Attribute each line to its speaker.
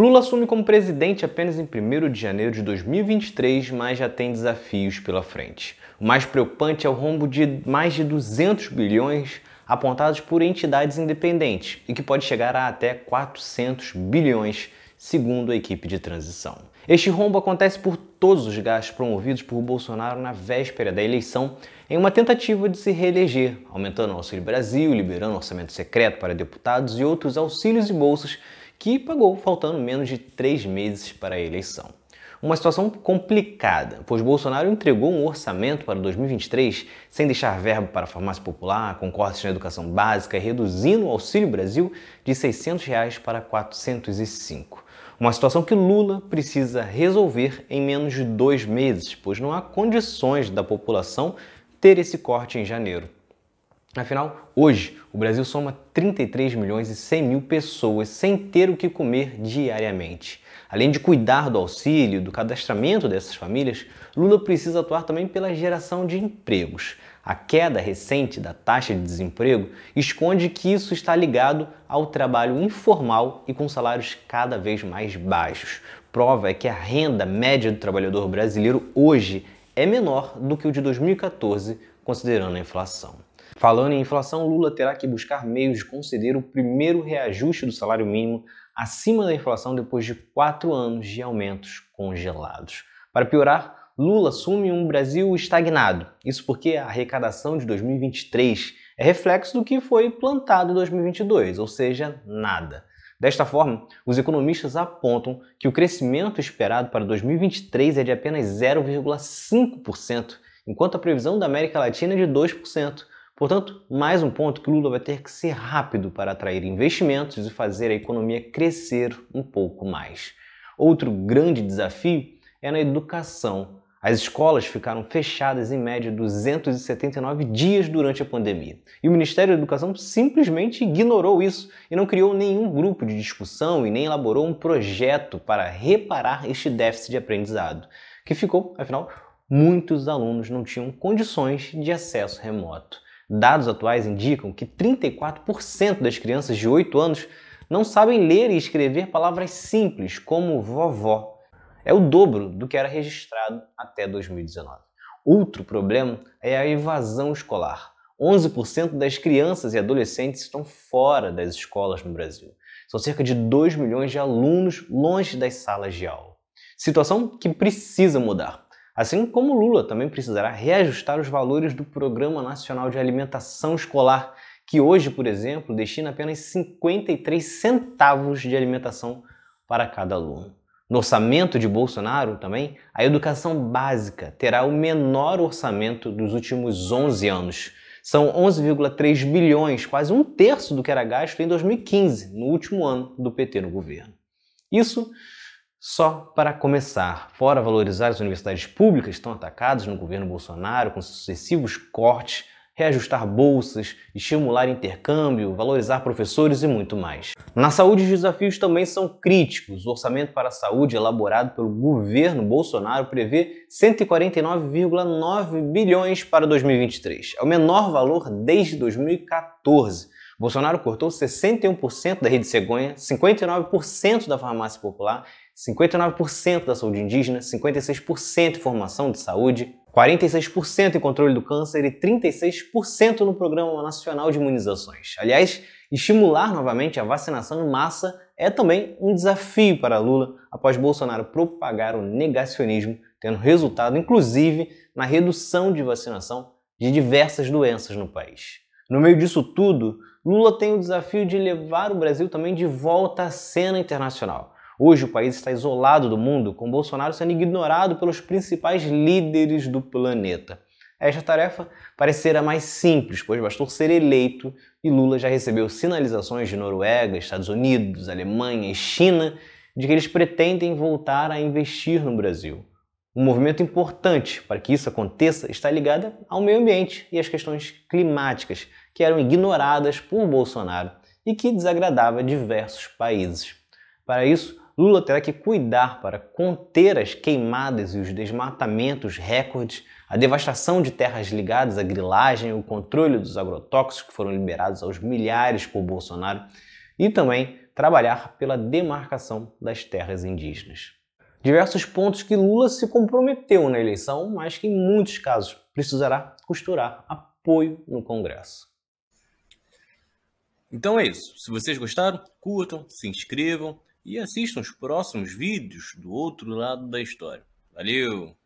Speaker 1: Lula assume como presidente apenas em 1 de janeiro de 2023, mas já tem desafios pela frente. O mais preocupante é o rombo de mais de 200 bilhões apontados por entidades independentes e que pode chegar a até 400 bilhões, segundo a equipe de transição. Este rombo acontece por todos os gastos promovidos por Bolsonaro na véspera da eleição, em uma tentativa de se reeleger, aumentando o Auxílio Brasil, liberando orçamento secreto para deputados e outros auxílios e bolsas que pagou faltando menos de três meses para a eleição. Uma situação complicada, pois Bolsonaro entregou um orçamento para 2023 sem deixar verbo para a farmácia popular, com cortes na educação básica e reduzindo o Auxílio Brasil de R$ 600 reais para R$ 405. Uma situação que Lula precisa resolver em menos de dois meses, pois não há condições da população ter esse corte em janeiro. Afinal, hoje o Brasil soma 33 milhões e 100 mil pessoas sem ter o que comer diariamente. Além de cuidar do auxílio, do cadastramento dessas famílias, Lula precisa atuar também pela geração de empregos. A queda recente da taxa de desemprego esconde que isso está ligado ao trabalho informal e com salários cada vez mais baixos. Prova é que a renda média do trabalhador brasileiro hoje é menor do que o de 2014, considerando a inflação. Falando em inflação, Lula terá que buscar meios de conceder o primeiro reajuste do salário mínimo acima da inflação depois de quatro anos de aumentos congelados. Para piorar, Lula assume um Brasil estagnado. Isso porque a arrecadação de 2023 é reflexo do que foi plantado em 2022, ou seja, nada. Desta forma, os economistas apontam que o crescimento esperado para 2023 é de apenas 0,5%, enquanto a previsão da América Latina é de 2%. Portanto, mais um ponto que Lula vai ter que ser rápido para atrair investimentos e fazer a economia crescer um pouco mais. Outro grande desafio é na educação. As escolas ficaram fechadas em média 279 dias durante a pandemia. E o Ministério da Educação simplesmente ignorou isso e não criou nenhum grupo de discussão e nem elaborou um projeto para reparar este déficit de aprendizado, que ficou, afinal, muitos alunos não tinham condições de acesso remoto. Dados atuais indicam que 34% das crianças de 8 anos não sabem ler e escrever palavras simples como vovó. É o dobro do que era registrado até 2019. Outro problema é a evasão escolar. 11% das crianças e adolescentes estão fora das escolas no Brasil. São cerca de 2 milhões de alunos longe das salas de aula. Situação que precisa mudar. Assim como Lula também precisará reajustar os valores do Programa Nacional de Alimentação Escolar, que hoje, por exemplo, destina apenas 53 centavos de alimentação para cada aluno. No orçamento de Bolsonaro também, a educação básica terá o menor orçamento dos últimos 11 anos. São 11,3 bilhões, quase um terço do que era gasto em 2015, no último ano do PT no governo. Isso só para começar, fora valorizar as universidades públicas estão atacadas no governo Bolsonaro com sucessivos cortes, reajustar bolsas, estimular intercâmbio, valorizar professores e muito mais. Na saúde, os desafios também são críticos. O orçamento para a saúde elaborado pelo governo Bolsonaro prevê 149,9 bilhões para 2023. É o menor valor desde 2014. Bolsonaro cortou 61% da rede cegonha, 59% da farmácia popular, 59% da saúde indígena, 56% em formação de saúde, 46% em controle do câncer e 36% no Programa Nacional de Imunizações. Aliás, estimular novamente a vacinação em massa é também um desafio para Lula após Bolsonaro propagar o negacionismo, tendo resultado inclusive na redução de vacinação de diversas doenças no país. No meio disso tudo, Lula tem o desafio de levar o Brasil também de volta à cena internacional Hoje o país está isolado do mundo, com Bolsonaro sendo ignorado pelos principais líderes do planeta. Esta tarefa parecerá mais simples, pois bastou ser eleito e Lula já recebeu sinalizações de Noruega, Estados Unidos, Alemanha e China de que eles pretendem voltar a investir no Brasil. Um movimento importante para que isso aconteça está ligado ao meio ambiente e às questões climáticas, que eram ignoradas por Bolsonaro e que desagradava diversos países. Para isso, Lula terá que cuidar para conter as queimadas e os desmatamentos recordes, a devastação de terras ligadas à grilagem, o controle dos agrotóxicos que foram liberados aos milhares por Bolsonaro e também trabalhar pela demarcação das terras indígenas. Diversos pontos que Lula se comprometeu na eleição, mas que em muitos casos precisará costurar apoio no Congresso. Então é isso. Se vocês gostaram, curtam, se inscrevam e assistam os próximos vídeos do outro lado da história. Valeu!